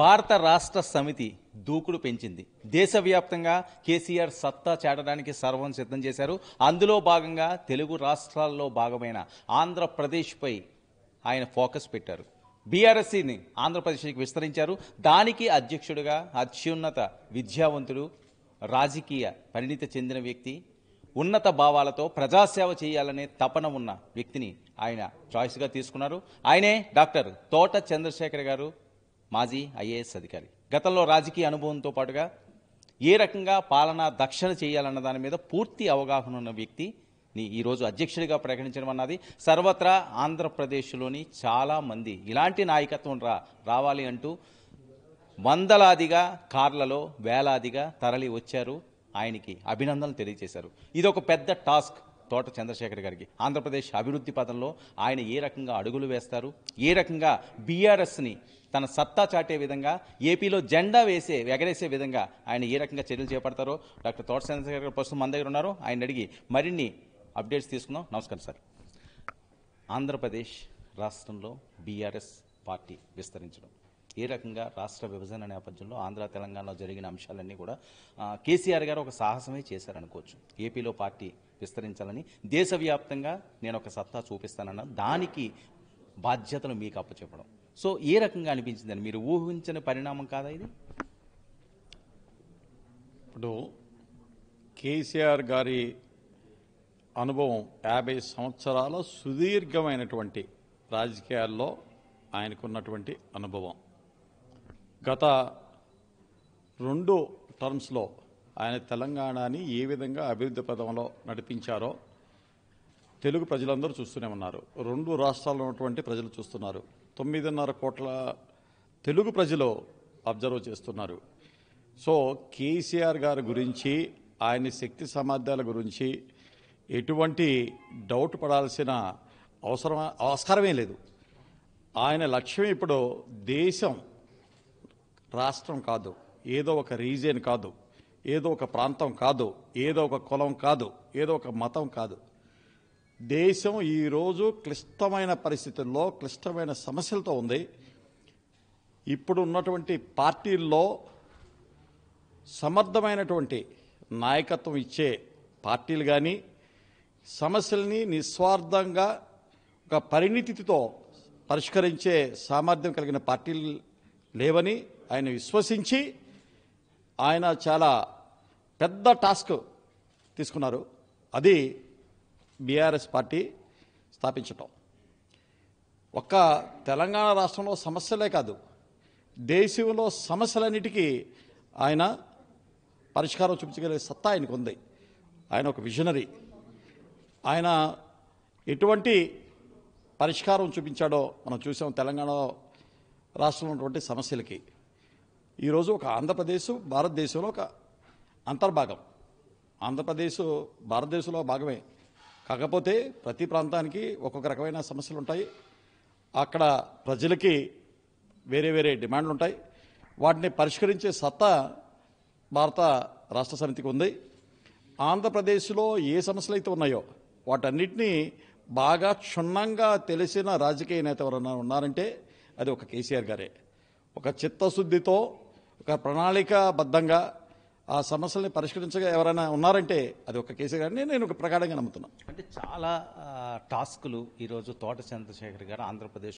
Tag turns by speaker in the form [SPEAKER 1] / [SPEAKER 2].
[SPEAKER 1] భారత రాష్ట్ర సమితి దూకుడు పెంచింది దేశవ్యాప్తంగా కేసీఆర్ సత్తా చేడడానికి సర్వం సిద్ధం చేశారు అందులో భాగంగా తెలుగు రాష్ట్రాల్లో భాగమైన ఆంధ్రప్రదేశ్పై ఆయన ఫోకస్ పెట్టారు బీఆర్ఎస్సీని ఆంధ్రప్రదేశ్కి విస్తరించారు దానికి అధ్యక్షుడిగా అత్యున్నత విద్యావంతుడు రాజకీయ పరిణితి చెందిన వ్యక్తి ఉన్నత భావాలతో ప్రజాసేవ చేయాలనే తపన ఉన్న వ్యక్తిని ఆయన చాయిస్గా తీసుకున్నారు ఆయనే డాక్టర్ తోట చంద్రశేఖర్ గారు మాజీ ఐఏఎస్ అధికారి గతంలో రాజకీయ అనుభవంతో పాటుగా ఏ రకంగా పాలన దక్షణ చేయాలన్న దాని మీద పూర్తి అవగాహన ఉన్న వ్యక్తి ఈరోజు అధ్యక్షుడిగా ప్రకటించడం అన్నది సర్వత్రా ఆంధ్రప్రదేశ్లోని చాలామంది ఇలాంటి నాయకత్వం రా రావాలి అంటూ వందలాదిగా కార్లలో వేలాదిగా తరలి వచ్చారు ఆయనకి అభినందనలు తెలియజేశారు ఇది ఒక పెద్ద టాస్క్ తోట చంద్రశేఖర్ గారికి ఆంధ్రప్రదేశ్ అభివృద్ధి పథంలో ఆయన ఏ రకంగా అడుగులు వేస్తారు ఏ రకంగా బీఆర్ఎస్ని తన సత్తా చాటే విధంగా ఏపీలో జెండా వేసే ఎగరేసే విధంగా ఆయన ఏ రకంగా చర్యలు చేపడతారో డాక్టర్ తోట చంద్రశేఖర్ గారు ప్రస్తుతం మన దగ్గర ఉన్నారు ఆయన అడిగి మరిన్ని అప్డేట్స్ తీసుకుందాం నమస్కారం సార్ ఆంధ్రప్రదేశ్ రాష్ట్రంలో బీఆర్ఎస్ పార్టీ విస్తరించడం ఏ రకంగా రాష్ట్ర విభజన నేపథ్యంలో ఆంధ్ర తెలంగాణలో జరిగిన అంశాలన్నీ కూడా కేసీఆర్ గారు ఒక సాహసమే చేశారనుకోవచ్చు ఏపీలో పార్టీ విస్తరించాలని దేశవ్యాప్తంగా నేను ఒక సత్తా చూపిస్తానన్న దానికి బాధ్యతలు మీకు అప్పచెప్పడం సో ఏ రకంగా అనిపించిందని మీరు ఊహించని పరిణామం కాదా ఇది
[SPEAKER 2] ఇప్పుడు కేసీఆర్ గారి అనుభవం యాభై సంవత్సరాల సుదీర్ఘమైనటువంటి రాజకీయాల్లో ఆయనకున్నటువంటి అనుభవం గత రెండు టర్మ్స్లో ఆయన తెలంగాణని ఏ విధంగా అభివృద్ధి పదంలో నడిపించారో తెలుగు ప్రజలందరూ చూస్తూనే ఉన్నారు రెండు రాష్ట్రాల్లో ఉన్నటువంటి ప్రజలు చూస్తున్నారు తొమ్మిదిన్నర కోట్ల తెలుగు ప్రజలు అబ్జర్వ్ చేస్తున్నారు సో కేసీఆర్ గారి గురించి ఆయన శక్తి సామర్థ్యాల గురించి ఎటువంటి డౌట్ పడాల్సిన అవసరం ఆస్కారమే లేదు ఆయన లక్ష్యం ఇప్పుడు దేశం రాష్ట్రం కాదు ఏదో ఒక రీజియన్ కాదు ఏదో ఒక ప్రాంతం కాదు ఏదో ఒక కులం కాదు ఏదో ఒక మతం కాదు దేశం ఈరోజు క్లిష్టమైన పరిస్థితుల్లో క్లిష్టమైన సమస్యలతో ఉంది ఇప్పుడు ఉన్నటువంటి పార్టీల్లో సమర్థమైనటువంటి నాయకత్వం ఇచ్చే పార్టీలు కానీ సమస్యల్ని నిస్వార్థంగా ఒక పరిణితితో పరిష్కరించే సామర్థ్యం కలిగిన పార్టీలు లేవని ఆయన విశ్వసించి ఆయన చాలా పెద్ద టాస్క్ తీసుకున్నారు అది బీఆర్ఎస్ పార్టీ స్థాపించటం ఒక్క తెలంగాణ రాష్ట్రంలో సమస్యలే కాదు దేశంలో సమస్యలన్నిటికీ ఆయన పరిష్కారం చూపించగలిగే సత్తా ఆయనకు ఉంది ఆయన ఒక విజనరీ ఆయన ఎటువంటి పరిష్కారం చూపించాడో మనం చూసాం తెలంగాణ రాష్ట్రంలో ఉన్నటువంటి సమస్యలకి ఈరోజు ఒక ఆంధ్రప్రదేశ్ భారతదేశంలో ఒక అంతర్భాగం ఆంధ్రప్రదేశ్ భారతదేశంలో భాగమే కాకపోతే ప్రతి ప్రాంతానికి ఒక్కొక్క రకమైన సమస్యలు ఉంటాయి అక్కడ ప్రజలకి వేరే వేరే డిమాండ్లు ఉంటాయి వాటిని పరిష్కరించే సత్తా భారత రాష్ట్ర సమితికి ఉంది ఆంధ్రప్రదేశ్లో ఏ సమస్యలు అయితే ఉన్నాయో వాటన్నిటినీ బాగా క్షుణ్ణంగా తెలిసిన రాజకీయ నేత ఎవరన్నా ఉన్నారంటే అది ఒక కేసీఆర్ గారే ఒక చిత్తశుద్ధితో ఒక ప్రణాళికాబద్ధంగా ఆ సమస్యల్ని పరిష్కరించగా ఎవరైనా ఉన్నారంటే అది ఒక కేసు కానీ నేను ఒక ప్రకారంగా నమ్ముతున్నాను
[SPEAKER 1] అంటే చాలా టాస్కులు ఈరోజు తోట చంద్రశేఖర్ గారు ఆంధ్రప్రదేశ్